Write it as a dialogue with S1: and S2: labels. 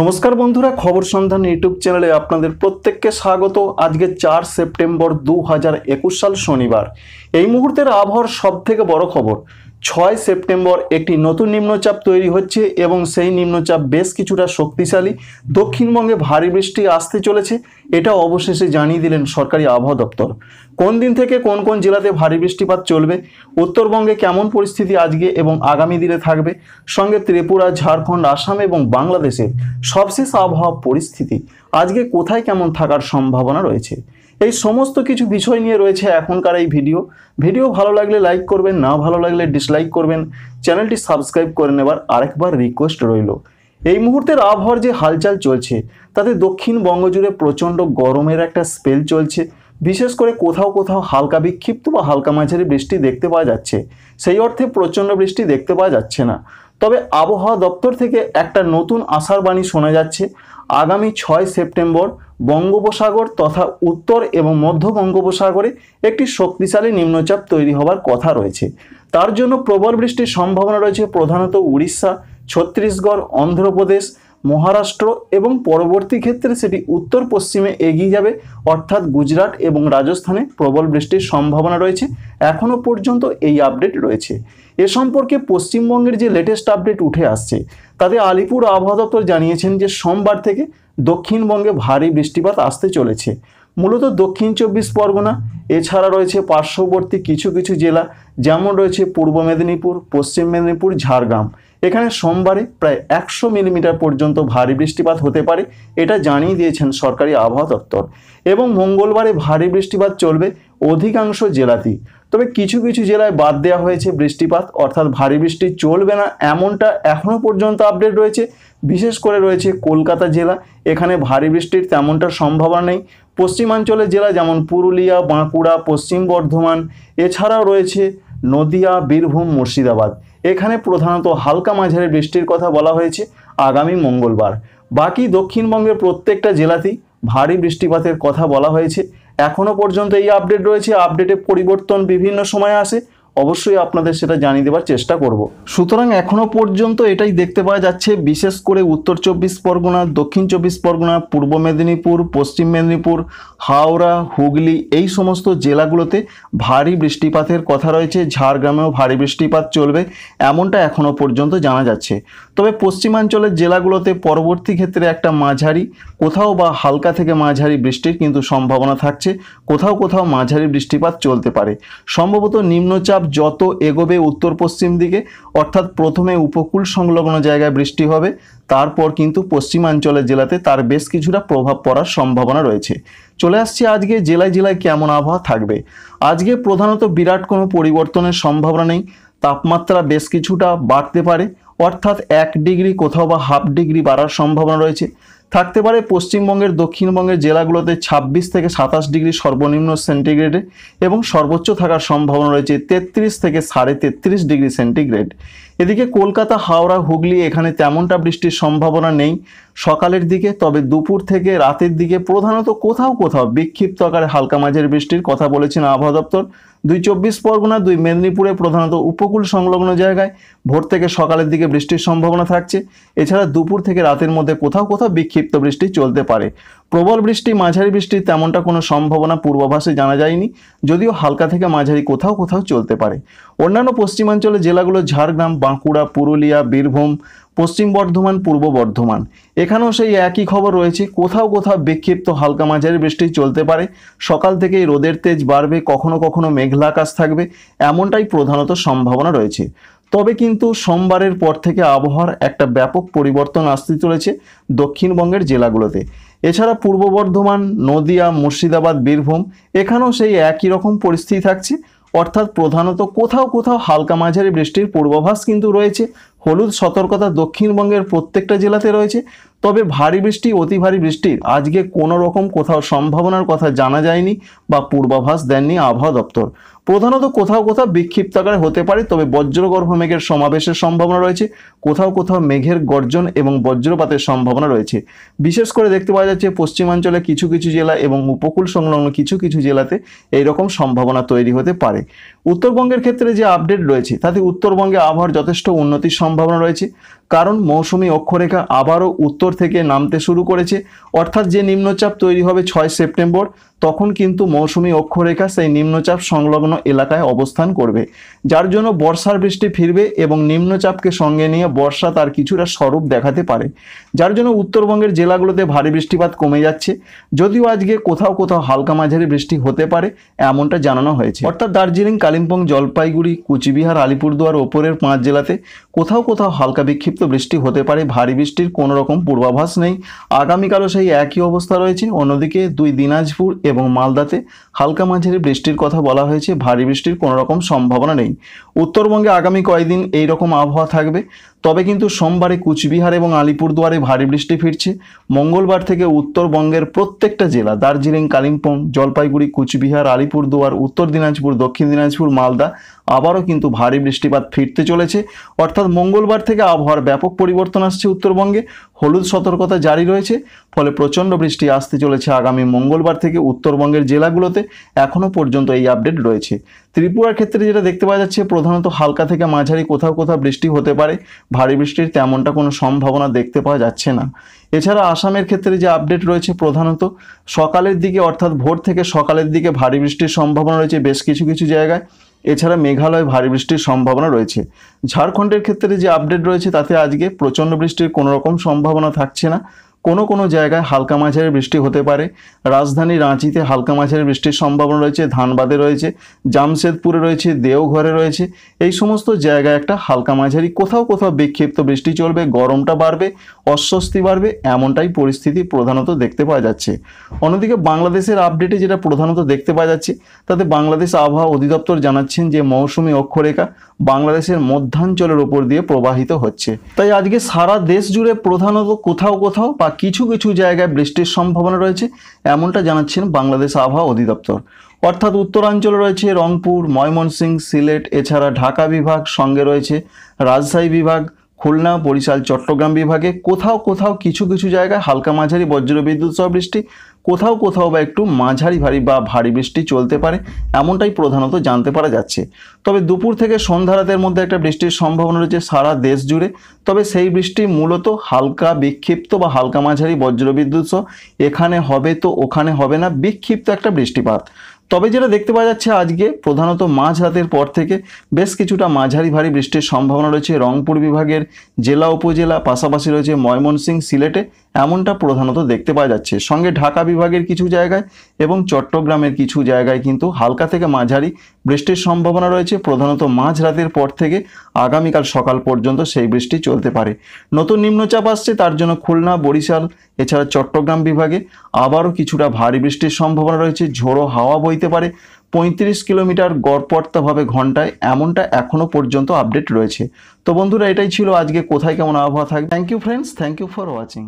S1: নমস্কার বন্ধুরা খবর সন্ধান ইউটিউব চ্যানেলে আপনাদের প্রত্যেককে স্বাগত আজকে চার সেপ্টেম্বর দু সাল শনিবার এই মুহূর্তের আবহাওয়ার সব থেকে বড় খবর ছয় সেপ্টেম্বর একটি নতুন নিম্নচাপ তৈরি হচ্ছে এবং সেই নিম্নচাপ বেশ কিছুটা শক্তিশালী দক্ষিণবঙ্গে ভারী বৃষ্টি আসতে চলেছে এটা অবশেষে জানিয়ে দিলেন সরকারি আবহাওয়া দপ্তর কোন দিন থেকে কোন কোন জেলাতে ভারী বৃষ্টিপাত চলবে উত্তরবঙ্গে কেমন পরিস্থিতি আজকে এবং আগামী দিনে থাকবে সঙ্গে ত্রিপুরা ঝাড়খণ্ড আসাম এবং বাংলাদেশের সবশেষ আবহাওয়া পরিস্থিতি আজকে কোথায় কেমন থাকার সম্ভাবনা রয়েছে এই সমস্ত কিছু বিষয় নিয়ে রয়েছে এখনকার এই ভিডিও ভিডিও ভালো লাগলে লাইক করবেন না ভালো লাগলে ডিসলাইক করবেন চ্যানেলটি সাবস্ক্রাইব করে নেবার আরেকবার রিকোয়েস্ট রইল এই মুহূর্তের আবহাওয়ার যে হালচাল চলছে তাতে দক্ষিণবঙ্গ জুড়ে প্রচণ্ড গরমের একটা স্পেল চলছে বিশেষ করে কোথাও কোথাও হালকা বিক্ষিপ্ত বা হালকা মাঝারি বৃষ্টি দেখতে পাওয়া যাচ্ছে সেই অর্থে প্রচণ্ড বৃষ্টি দেখতে পাওয়া যাচ্ছে না তবে আবহাওয়া দপ্তর থেকে একটা নতুন আশার বাণী শোনা যাচ্ছে আগামী ছয় সেপ্টেম্বর বঙ্গোপসাগর তথা উত্তর এবং মধ্য বঙ্গোপসাগরে একটি শক্তিশালী নিম্নচাপ তৈরি হবার কথা রয়েছে তার জন্য প্রবল বৃষ্টির সম্ভাবনা রয়েছে প্রধানত উড়িষ্যা ছত্তিশগড় অন্ধ্রপ্রদেশ মহারাষ্ট্র এবং পরবর্তী ক্ষেত্রে সেটি উত্তর পশ্চিমে এগিয়ে যাবে অর্থাৎ গুজরাট এবং রাজস্থানে প্রবল বৃষ্টির সম্ভাবনা রয়েছে এখনও পর্যন্ত এই আপডেট রয়েছে এ সম্পর্কে পশ্চিমবঙ্গের যে লেটেস্ট আপডেট উঠে আসছে তাতে আলিপুর আবহাওয়া দপ্তর জানিয়েছেন যে সোমবার থেকে দক্ষিণবঙ্গে ভারী বৃষ্টিপাত আসতে চলেছে মূলত দক্ষিণ চব্বিশ পরগনা এছাড়া রয়েছে পার্শ্ববর্তী কিছু কিছু জেলা যেমন রয়েছে পূর্ব মেদিনীপুর পশ্চিম মেদিনীপুর ঝাড়গ্রাম এখানে সোমবারে প্রায় একশো মিলিমিটার পর্যন্ত ভারী বৃষ্টিপাত হতে পারে এটা জানিয়ে দিয়েছেন সরকারি আবহাওয়া দপ্তর এবং মঙ্গলবারে ভারী বৃষ্টিপাত চলবে অধিকাংশ জেলাতেই তবে কিছু কিছু জেলায় বাদ দেওয়া হয়েছে বৃষ্টিপাত অর্থাৎ ভারী বৃষ্টি চলবে না এমনটা এখনও পর্যন্ত আপডেট রয়েছে বিশেষ করে রয়েছে কলকাতা জেলা এখানে ভারী বৃষ্টির তেমনটা সম্ভাবনা নেই পশ্চিমাঞ্চলের জেলা যেমন পুরুলিয়া বাঁকুড়া পশ্চিম বর্ধমান এছাড়াও রয়েছে নদিয়া বীরভূম মুর্শিদাবাদ এখানে প্রধানত হালকা মাঝারি বৃষ্টির কথা বলা হয়েছে আগামী মঙ্গলবার বাকি দক্ষিণবঙ্গের প্রত্যেকটা জেলাতেই ভারী বৃষ্টিপাতের কথা বলা হয়েছে এখনও পর্যন্ত এই আপডেট রয়েছে আপডেটে পরিবর্তন বিভিন্ন সময়ে আসে অবশ্যই আপনাদের সেটা জানিয়ে দেবার চেষ্টা করব সুতরাং এখনও পর্যন্ত এটাই দেখতে পাওয়া যাচ্ছে বিশেষ করে উত্তর চব্বিশ পরগনা দক্ষিণ চব্বিশ পরগনা পূর্ব মেদিনীপুর পশ্চিম মেদিনীপুর হাওড়া হুগলি এই সমস্ত জেলাগুলোতে ভারী বৃষ্টিপাতের কথা রয়েছে ঝাড়গ্রামেও ভারী বৃষ্টিপাত চলবে এমনটা এখনও পর্যন্ত জানা যাচ্ছে তবে পশ্চিমাঞ্চলের জেলাগুলোতে পরবর্তী ক্ষেত্রে একটা মাঝারি কোথাও বা হালকা থেকে মাঝারি বৃষ্টির কিন্তু সম্ভাবনা থাকছে কোথাও কোথাও মাঝারি বৃষ্টিপাত চলতে পারে সম্ভবত নিম্নচাপ চাপ যত এগোবে উত্তর পশ্চিম দিকে অর্থাৎ প্রথমে উপকূল সংলগ্ন জায়গায় বৃষ্টি হবে তারপর কিন্তু পশ্চিমাঞ্চলের জেলাতে তার বেশ কিছুটা প্রভাব পড়ার সম্ভাবনা রয়েছে চলে আসছে আজকে জেলায় জেলায় কেমন আবহাওয়া থাকবে আজকে প্রধানত বিরাট কোনো পরিবর্তনের সম্ভাবনা নেই তাপমাত্রা বেশ কিছুটা বাড়তে পারে অর্থাৎ এক ডিগ্রি কোথাও বা হাফ ডিগ্রি বাড়ার সম্ভাবনা রয়েছে থাকতে পারে পশ্চিমবঙ্গের দক্ষিণবঙ্গের জেলাগুলোতে ২৬ থেকে সাতাশ ডিগ্রি সর্বনিম্ন সেন্টিগ্রেড এবং সর্বোচ্চ থাকার সম্ভাবনা রয়েছে ৩৩ থেকে সাড়ে তেত্রিশ ডিগ্রি সেন্টিগ্রেড এদিকে কলকাতা হাওড়া হুগলি এখানে তেমনটা বৃষ্টির সম্ভাবনা নেই সকালের দিকে তবে দুপুর থেকে রাতের দিকে প্রধানত কোথাও কোথাও বিক্ষিপ্ত আকারে হালকা মাঝের বৃষ্টির কথা বলেছেন আবহাওয়া দপ্তর দুই চব্বিশ পরগনা দুই মেদিনীপুরে প্রধানত উপকূল সংলগ্ন জায়গায় ভোর থেকে সকালের দিকে বৃষ্টির সম্ভাবনা থাকছে এছাড়া দুপুর থেকে রাতের মধ্যে কোথাও কোথাও বিক্ষিপ্ত বৃষ্টি চলতে পারে প্রবল বৃষ্টি মাঝারি বৃষ্টি তেমনটা কোনো সম্ভাবনা পূর্বাভাসে জানা যায়নি যদিও হালকা থেকে মাঝারি কোথাও কোথাও চলতে পারে অন্যান্য পশ্চিমাঞ্চলের জেলাগুলো ঝাড়গ্রাম বাঁকুড়া পুরুলিয়া বীরভূম পশ্চিম বর্ধমান পূর্ব বর্ধমান এখানেও সেই একই খবর রয়েছে কোথাও কোথাও বিক্ষিপ্ত হালকা মাঝারি বৃষ্টি চলতে পারে সকাল থেকেই রোদের তেজ বাড়বে কখনো কখনো মেঘলা আকাশ থাকবে এমনটাই প্রধানত সম্ভাবনা রয়েছে তবে কিন্তু সোমবারের পর থেকে আবহাওয়ার একটা ব্যাপক পরিবর্তন আসতে চলেছে দক্ষিণবঙ্গের জেলাগুলোতে এছাড়া পূর্ব বর্ধমান নদিয়া মুর্শিদাবাদ বীরভূম এখানেও সেই একই রকম পরিস্থিতি থাকছে অর্থাৎ প্রধানত কোথাও কোথাও হালকা মাঝারি বৃষ্টির পূর্বাভাস কিন্তু রয়েছে হলুদ সতর্কতা দক্ষিণবঙ্গের প্রত্যেকটা জেলাতে রয়েছে তবে ভারী বৃষ্টি অতি ভারী বৃষ্টির আজকে কোনো রকম কোথাও সম্ভাবনার কথা জানা যায়নি বা পূর্বাভাস দেননি আবহাওয়া দপ্তর প্রধানত কোথাও কোথাও বিক্ষিপ্ত আকারে হতে পারে তবে বজ্রগর্ভ মেঘের সমাবেশের সম্ভাবনা রয়েছে কোথাও কোথাও মেঘের গর্জন এবং বজ্রপাতের সম্ভাবনা রয়েছে বিশেষ করে দেখতে পাওয়া যাচ্ছে পশ্চিমাঞ্চলে কিছু কিছু জেলা এবং উপকূল সংলগ্ন কিছু কিছু জেলাতে এই রকম সম্ভাবনা তৈরি হতে পারে উত্তরবঙ্গের ক্ষেত্রে যে আপডেট রয়েছে তাতে উত্তরবঙ্গে আবহাওয়ার যথেষ্ট উন্নতি সম্ভব সম্ভাবনা রয়েছে কারণ মৌসুমি অক্ষরেখা আবারও উত্তর থেকে নামতে শুরু করেছে অর্থাৎ যে নিম্নচাপ তৈরি হবে ছয় সেপ্টেম্বর তখন কিন্তু মৌসুমি অক্ষরেখা সেই নিম্নচাপ সংলগ্ন এলাকায় অবস্থান করবে যার জন্য বর্ষার বৃষ্টি ফিরবে এবং নিম্নচাপকে সঙ্গে নিয়ে বর্ষা তার কিছুটা স্বরূপ দেখাতে পারে যার জন্য উত্তরবঙ্গের জেলাগুলোতে ভারী বৃষ্টিপাত কমে যাচ্ছে যদিও আজকে কোথাও কোথাও হালকা মাঝারি বৃষ্টি হতে পারে এমনটা জানানো হয়েছে অর্থাৎ দার্জিলিং কালিম্পং জলপাইগুড়ি কুচবিহার আলিপুরদুয়ার ওপরের পাঁচ জেলাতে কোথাও কোথাও হালকা বিক্ষিপ্ত বৃষ্টি হতে পারে ভারী বৃষ্টির কোনো রকম পূর্বাভাস নেই আগামীকালও সেই একই অবস্থা রয়েছে অন্যদিকে দুই দিনাজপুর এবং মালদাতে হালকা মাঝারি বৃষ্টির কথা বলা হয়েছে ভারী বৃষ্টির কোনো রকম সম্ভাবনা নেই উত্তরবঙ্গে আগামী কয়েকদিন এই রকম আবহাওয়া থাকবে তবে কিন্তু সোমবারে কুচবিহার এবং আলিপুরদুয়ারে ভারী বৃষ্টি ফিরছে মঙ্গলবার থেকে উত্তরবঙ্গের প্রত্যেকটা জেলা দার্জিলিং কালিম্পং জলপাইগুড়ি কুচবিহার আলিপুরদুয়ার উত্তর দিনাজপুর দক্ষিণ দিনাজপুর মালদা আবারও কিন্তু ভারী বৃষ্টিপাত ফিরতে চলেছে অর্থাৎ মঙ্গলবার থেকে আবহাওয়ার ব্যাপক পরিবর্তন আসছে উত্তরবঙ্গে হলুদ সতর্কতা জারি রয়েছে ফলে প্রচণ্ড বৃষ্টি আসতে চলেছে আগামী মঙ্গলবার থেকে উত্তরবঙ্গের জেলাগুলোতে এখনও পর্যন্ত এই আপডেট রয়েছে ত্রিপুরার ক্ষেত্রে যেটা দেখতে পাওয়া যাচ্ছে প্রধানত হালকা থেকে মাঝারি কোথাও কোথাও বৃষ্টি হতে পারে ভারী বৃষ্টির তেমনটা কোনো সম্ভাবনা দেখতে পাওয়া যাচ্ছে না এছাড়া আসামের ক্ষেত্রে যে আপডেট রয়েছে প্রধানত সকালের দিকে অর্থাৎ ভোর থেকে সকালের দিকে ভারী বৃষ্টির সম্ভাবনা রয়েছে বেশ কিছু কিছু জায়গায় এছাড়া মেঘালয় ভারী বৃষ্টির সম্ভাবনা রয়েছে ঝাড়খণ্ডের ক্ষেত্রে যে আপডেট রয়েছে তাতে আজকে প্রচণ্ড বৃষ্টির কোনো রকম সম্ভাবনা থাকছে না কোনো কোনো জায়গায় হালকা মাঝারি বৃষ্টি হতে পারে রাজধানী রাঁচিতে হালকা মাঝারি বৃষ্টির সম্ভাবনা রয়েছে ধানবাদে রয়েছে জামশেদপুরে রয়েছে দেওঘরে রয়েছে এই সমস্ত জায়গায় একটা হালকা মাঝারি কোথাও কোথাও বিক্ষিপ্ত বৃষ্টি চলবে গরমটা বাড়বে অস্বস্তি বাড়বে এমনটাই পরিস্থিতি প্রধানত দেখতে পাওয়া যাচ্ছে অন্যদিকে বাংলাদেশের আপডেটে যেটা প্রধানত দেখতে পাওয়া যাচ্ছে তাতে বাংলাদেশ আবহাওয়া অধিদপ্তর জানাচ্ছেন যে মৌসুমি অক্ষরেখা বাংলাদেশের মধ্যাঞ্চলের ওপর দিয়ে প্রবাহিত হচ্ছে তাই আজকে সারা দেশ জুড়ে প্রধানত কোথাও কোথাও কিছু কিছু জায়গায় বৃষ্টির সম্ভাবনা রয়েছে এমনটা জানাচ্ছেন বাংলাদেশ আবহাওয়া অধিদপ্তর অর্থাৎ উত্তরাঞ্চলে রয়েছে রংপুর ময়মনসিংহ সিলেট এছাড়া ঢাকা বিভাগ সঙ্গে রয়েছে রাজশাহী বিভাগ খুলনা বরিশাল চট্টগ্রাম বিভাগে কোথাও কোথাও কিছু কিছু জায়গায় হালকা মাঝারি বজ্রবিদ্যুৎ সহ বৃষ্টি কোথাও কোথাও বা একটু মাঝারি ভারী বা ভারী বৃষ্টি চলতে পারে এমনটাই প্রধানত জানতে পারা যাচ্ছে তবে দুপুর থেকে সন্ধ্যা রাতের মধ্যে একটা বৃষ্টির সম্ভাবনা রয়েছে সারা দেশ জুড়ে তবে সেই বৃষ্টি মূলত হালকা বিক্ষিপ্ত বা হালকা মাঝারি বজ্রবিদ্যুৎ সহ এখানে হবে তো ওখানে হবে না বিক্ষিপ্ত একটা বৃষ্টিপাত তবে যেটা দেখতে পাওয়া যাচ্ছে আজকে প্রধানত মাঝরাতের পর থেকে বেশ কিছুটা মাঝারি ভারী বৃষ্টির সম্ভাবনা রয়েছে রংপুর বিভাগের জেলা উপজেলা পাশাপাশি রয়েছে ময়মনসিং সিলেটে এমনটা প্রধানত দেখতে পাওয়া যাচ্ছে সঙ্গে ঢাকা বিভাগের কিছু জায়গায় এবং চট্টগ্রামের কিছু জায়গায় কিন্তু হালকা থেকে মাঝারি বৃষ্টির সম্ভাবনা রয়েছে প্রধানত মাঝরাতের পর থেকে আগামীকাল সকাল পর্যন্ত সেই বৃষ্টি চলতে পারে নতুন নিম্নচাপ আসছে তার জন্য খুলনা বরিশাল এছাড়া চট্টগ্রাম বিভাগে আবারও কিছুটা ভারী বৃষ্টির সম্ভাবনা রয়েছে ঝোড়ো হাওয়া বইতে পারে পঁয়ত্রিশ কিলোমিটার গড়পর্তাভাবে ঘন্টায় এমনটা এখনও পর্যন্ত আপডেট রয়েছে তো বন্ধুরা এটাই ছিল আজকে কোথায় কেমন আবহাওয়া থাকবে thank you friends thank you for watching